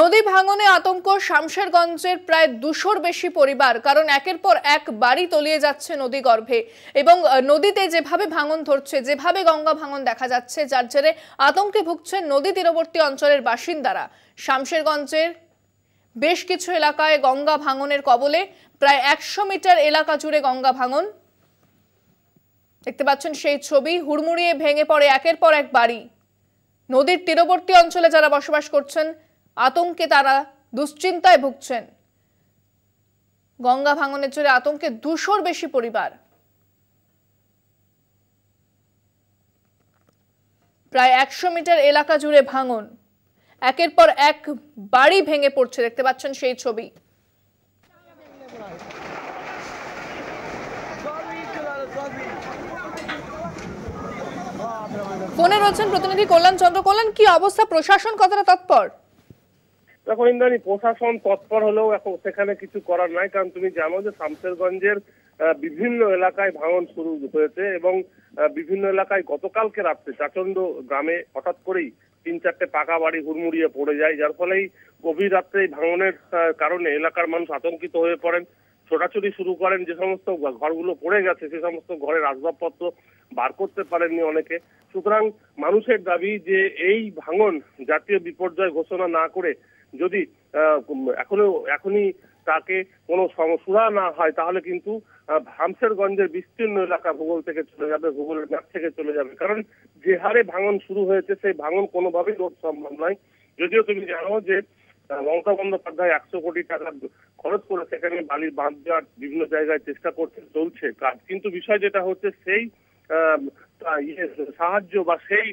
নদী ভাঙনে আতঙ্ক শামশেরগঞ্জের প্রায় দুশোর বেশি পরিবার কারণ একের পর এক বাড়ি তলিয়ে যাচ্ছে নদী গর্ভে এবং নদীতে যেভাবে ভাঙন ধরছে যেভাবে গঙ্গা ভাঙন দেখা যাচ্ছে যার জেরে আতঙ্কে ভুগছে নদী তীরবর্তী অঞ্চলের বাসিন্দারা শামশেরগঞ্জের বেশ কিছু এলাকায় গঙ্গা ভাঙনের কবলে প্রায় একশো মিটার এলাকা জুড়ে গঙ্গা ভাঙন দেখতে পাচ্ছেন সেই ছবি হুড়মুড়িয়ে ভেঙে পড়ে একের পর এক বাড়ি নদীর তীরবর্তী অঞ্চলে যারা বসবাস করছেন আতঙ্কে তারা দুশ্চিন্তায় ভুগছেন গঙ্গা ভাঙনের চলে আতঙ্কে দুশোর বেশি পরিবার প্রায় একশো মিটার এলাকা জুড়ে ভাঙন একের পর এক বাড়ি ভেঙে পড়ছে দেখতে পাচ্ছেন সেই ছবি ফোনে রয়েছেন প্রতিনিধি কল্যাণ চন্দ্র কল্যাণ কি অবস্থা প্রশাসন কতটা তৎপর দেখো ইন্দ্রানী প্রশাসন তৎপর হলেও এখন সেখানে কিছু করার নাই কারণ তুমি জানো যে শামসেরগঞ্জের বিভিন্ন এলাকায় ভাঙন শুরু হয়েছে এবং বিভিন্ন এলাকায় গতকালকে রাত্রে চাচন্দ গ্রামে হঠাৎ করেই তিন চারটে পাকা বাড়ি হুড়মুড়িয়ে পড়ে যায় যার ফলেই গভীর রাত্রে এই ভাঙনের কারণে এলাকার মানুষ আতঙ্কিত হয়ে পড়েন ছোটাছুটি শুরু করেন যে সমস্ত ঘরগুলো পড়ে গেছে সে সমস্ত ঘরের আসবাবপত্র বার করতে পারেননি অনেকে সুতরাং মানুষের দাবি যে এই ভাঙন জাতীয় বিপর্যয় ঘোষণা না করে যদি এখনো এখনই তাকে কোনো সমস্যা না হয় তাহলে কিন্তু ভামসেরগঞ্জের বিস্তীর্ণ এলাকা ভূগোল থেকে চলে যাবে ভূগোলের ম্যাপ থেকে চলে যাবে কারণ যে হারে ভাঙন শুরু হয়েছে সেই ভাঙন কোনোভাবেই রোধ সম্ভব নয় যদিও তুমি জানো যে মমতা বন্দ্যোপাধ্যায় একশো কোটি টাকা খরচ করে সেখানে বালির বাঁধ দেওয়ার বিভিন্ন জায়গায় চেষ্টা করতে চলছে কাজ কিন্তু বিষয় যেটা হচ্ছে সেই ইয়ে, সাহায্য বা সেই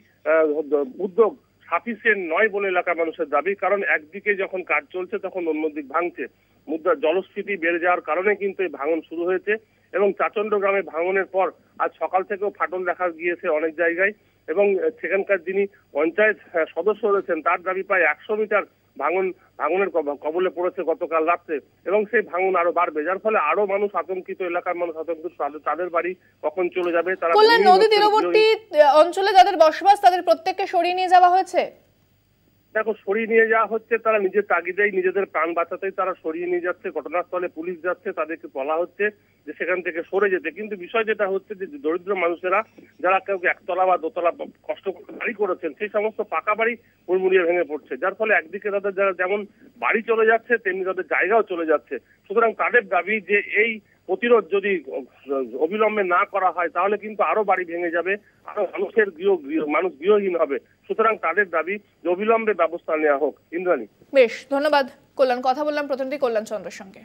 উদ্যোগ সাফিসিয়েন্ট নয় বলে এলাকার মানুষের দাবি কারণ একদিকে যখন কাজ চলছে তখন অন্যদিক ভাঙছে মুদ্রা জলস্ফীতি বেড়ে যাওয়ার কারণে কিন্তু এই ভাঙন শুরু হয়েছে এবং চাচণ্ড গ্রামে ভাঙনের পর আজ সকাল থেকেও ফাটল দেখা গিয়েছে অনেক জায়গায় এবং সেখানকার যিনি পঞ্চায়েত সদস্য রয়েছেন তার দাবি প্রায় একশো মিটার ভাঙন ভাঙনের কবলে পড়েছে গতকাল রাত্রে এবং সেই ভাঙন আরো বাড়বে যার ফলে আরো মানুষ আতঙ্কিত এলাকার মানুষ আতঙ্কিত তাদের বাড়ি কখন চলে যাবে তারা নদী তীরবর্তী অঞ্চলে যাদের বসবাস তাদের প্রত্যেককে সরিয়ে নিয়ে যাওয়া হয়েছে দেখো সরিয়ে নিয়ে যাওয়া হচ্ছে তারা নিজের তাগিদেই নিজেদের প্রাণ বাঁচাতেই তারা সরিয়ে নিয়ে যাচ্ছে ঘটনাস্থলে পুলিশ যাচ্ছে তাদেরকে বলা হচ্ছে যে সেখান থেকে সরে যেতে কিন্তু বিষয় যেটা হচ্ছে যে দরিদ্র মানুষেরা যারা কেউ একতলা বা দোতলা কষ্ট করে বাড়ি করেছেন সেই সমস্ত পাকা বাড়ি মুড়মুড়িয়ে ভেঙে পড়ছে যার ফলে একদিকে তাদের যারা যেমন বাড়ি চলে যাচ্ছে তেমনি তাদের জায়গাও চলে যাচ্ছে সুতরাং তাদের দাবি যে এই প্রতিরোধ যদি অবিলম্বে না করা হয় তাহলে কিন্তু আরো বাড়ি ভেঙে যাবে আরো মানুষের গৃহ মানুষ গৃহহীন হবে সুতরাং তাদের দাবি যে অবিলম্বে ব্যবস্থা নেওয়া হোক ইন্দ্রাণী বেশ ধন্যবাদ কল্যাণ কথা বললাম প্রতিনিধি কল্যাণ চন্দ্রের সঙ্গে